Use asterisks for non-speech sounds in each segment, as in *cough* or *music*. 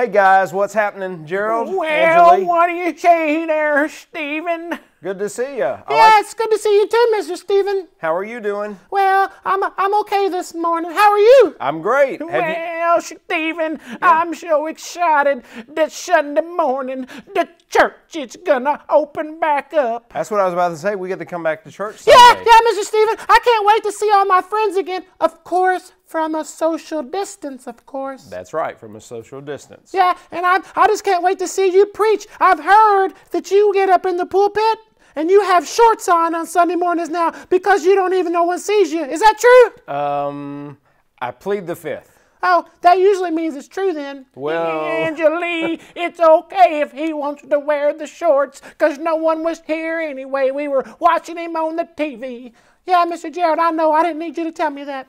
Hey guys, what's happening, Gerald? Well, Angelique? what do you say there, Stephen? Good to see you. I yeah, like... it's good to see you too, Mr. Steven. How are you doing? Well, I'm I'm okay this morning. How are you? I'm great. Have well, you... Steven, yeah. I'm so excited that Sunday morning the church is gonna open back up. That's what I was about to say. We get to come back to church. Someday. Yeah, yeah, Mr. Steven. I can't wait to see all my friends again. Of course, from a social distance, of course. That's right, from a social distance. Yeah, and I I just can't wait to see you preach. I've heard that you get up in the pulpit and you have shorts on on Sunday mornings now because you don't even know one sees you. Is that true? Um, I plead the fifth. Oh, that usually means it's true then. Well, *laughs* Angelie, it's okay if he wants to wear the shorts because no one was here anyway. We were watching him on the TV. Yeah, Mr. Gerald, I know. I didn't need you to tell me that.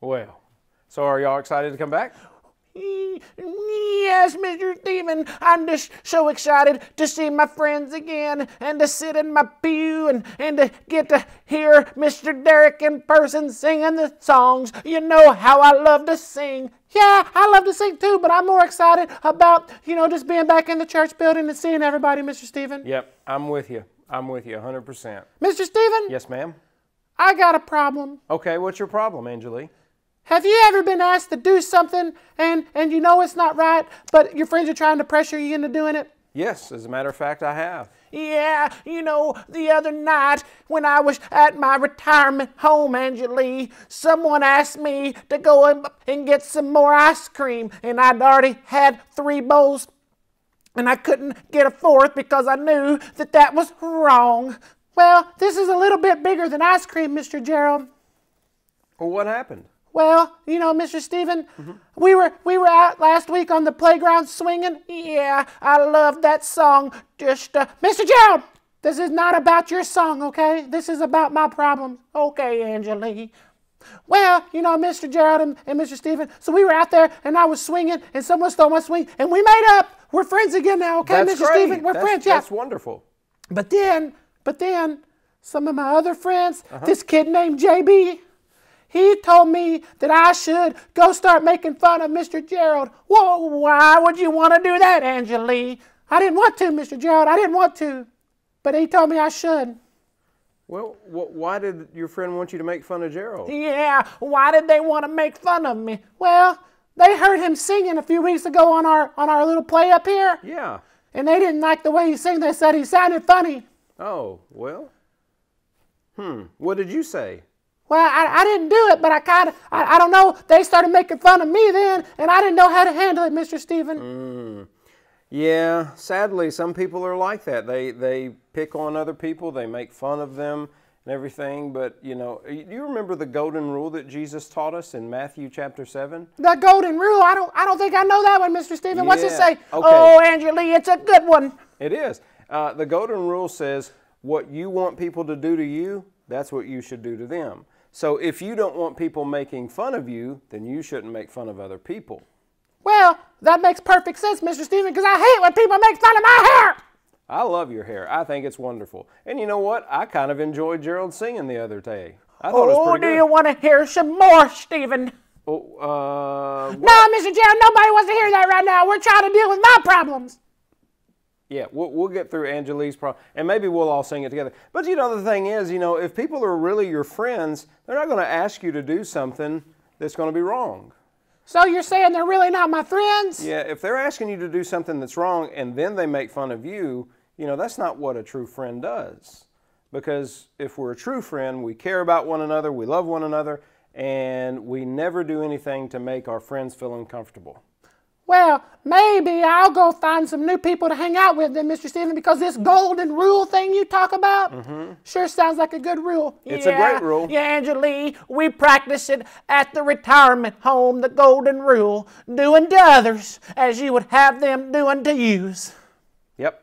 Well, so are y'all excited to come back? Yes, Mr. Steven, I'm just so excited to see my friends again and to sit in my pew and, and to get to hear Mr. Derek in person singing the songs. You know how I love to sing. Yeah, I love to sing too, but I'm more excited about, you know, just being back in the church building and seeing everybody, Mr. Steven. Yep, I'm with you. I'm with you 100%. Mr. Steven? Yes, ma'am. I got a problem. Okay, what's your problem, Angelique? Have you ever been asked to do something and, and you know it's not right, but your friends are trying to pressure you into doing it? Yes, as a matter of fact, I have. Yeah, you know, the other night when I was at my retirement home, Angelie, someone asked me to go and get some more ice cream, and I'd already had three bowls, and I couldn't get a fourth because I knew that that was wrong. Well, this is a little bit bigger than ice cream, Mr. Gerald. Well, what happened? Well, you know, Mr. Steven, mm-hmm. we were we were out last week on the playground swinging. Yeah, I love that song. Just uh, Mr. Gerald, this is not about your song, okay? This is about my problem, Okay, Angelique? Well, you know, Mr. Gerald and, and Mr. Steven, so we were out there and I was swinging and someone stole my swing and we made up. We're friends again now, okay, that's Mr. Great. Steven? We're that's, friends, yeah. That's wonderful. But then, but then, some of my other friends, uh-huh. this kid named JB, he told me that I should go start making fun of Mr. Gerald. Whoa, why would you want to do that, Angelie? I didn't want to, Mr. Gerald. I didn't want to. But he told me I should. Well, why did your friend want you to make fun of Gerald? Yeah, why did they want to make fun of me? Well, they heard him singing a few weeks ago on our on our little play up here. Yeah. And they didn't like the way he sang. They said he sounded funny. Oh, well. Hmm. What did you say? Well, I, I didn't do it, but I kind of, I, I, don't know. They started making fun of me then, and I didn't know how to handle it, Mr. Stephen. Mm. Yeah, sadly, some people are like that. They, they pick on other people, they make fun of them and everything. But, you know, do you remember the golden rule that Jesus taught us in Matthew chapter 7? The golden rule? I don't, I don't think I know that one, Mr. Stephen. Yeah. What's it say? Okay. Oh, Angel Lee, it's a good one. It is. Uh, the golden rule says, what you want people to do to you, that's what you should do to them. So if you don't want people making fun of you, then you shouldn't make fun of other people. Well, that makes perfect sense, Mr. Steven, because I hate when people make fun of my hair. I love your hair. I think it's wonderful. And you know what? I kind of enjoyed Gerald singing the other day. I thought oh, it was oh, pretty do good. you want to hear some more, Steven? Oh, uh, no, Mr. Gerald, nobody wants to hear that right now. We're trying to deal with my problems. Yeah, we'll, we'll get through Angelique's problem, and maybe we'll all sing it together. But you know, the thing is, you know, if people are really your friends, they're not going to ask you to do something that's going to be wrong. So you're saying they're really not my friends? Yeah, if they're asking you to do something that's wrong and then they make fun of you, you know, that's not what a true friend does. Because if we're a true friend, we care about one another, we love one another, and we never do anything to make our friends feel uncomfortable well, maybe I'll go find some new people to hang out with then, Mr. Stephen, because this golden rule thing you talk about mm-hmm. sure sounds like a good rule. It's yeah, a great rule. Yeah, Angelie, we practice it at the retirement home, the golden rule, doing to others as you would have them doing to yous. Yep.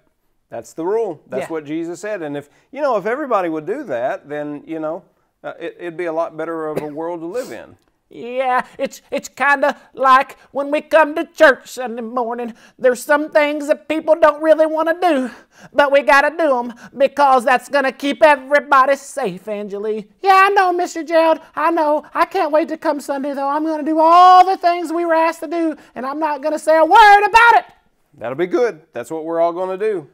That's the rule. That's yeah. what Jesus said. And if, you know, if everybody would do that, then, you know, uh, it, it'd be a lot better of a world to live in. Yeah, it's it's kind of like when we come to church Sunday morning. There's some things that people don't really want to do, but we got to do them because that's going to keep everybody safe, Angelie. Yeah, I know, Mr. Gerald. I know. I can't wait to come Sunday, though. I'm going to do all the things we were asked to do, and I'm not going to say a word about it. That'll be good. That's what we're all going to do.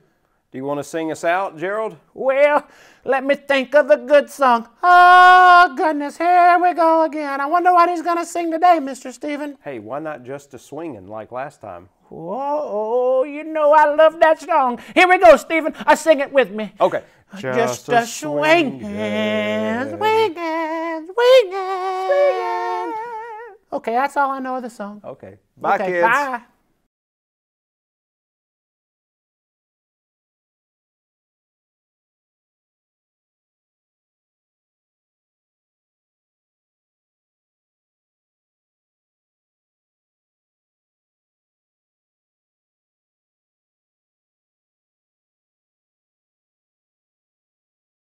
Do you want to sing us out, Gerald? Well, let me think of a good song. Oh, goodness, here we go again. I wonder what he's going to sing today, Mr. Stephen. Hey, why not just a swinging like last time? Whoa, you know I love that song. Here we go, Stephen. I uh, sing it with me. Okay. Uh, just, just a, swinging, swinging, swinging, swinging. Okay, that's all I know of the song. Okay. Bye, okay, kids. Bye.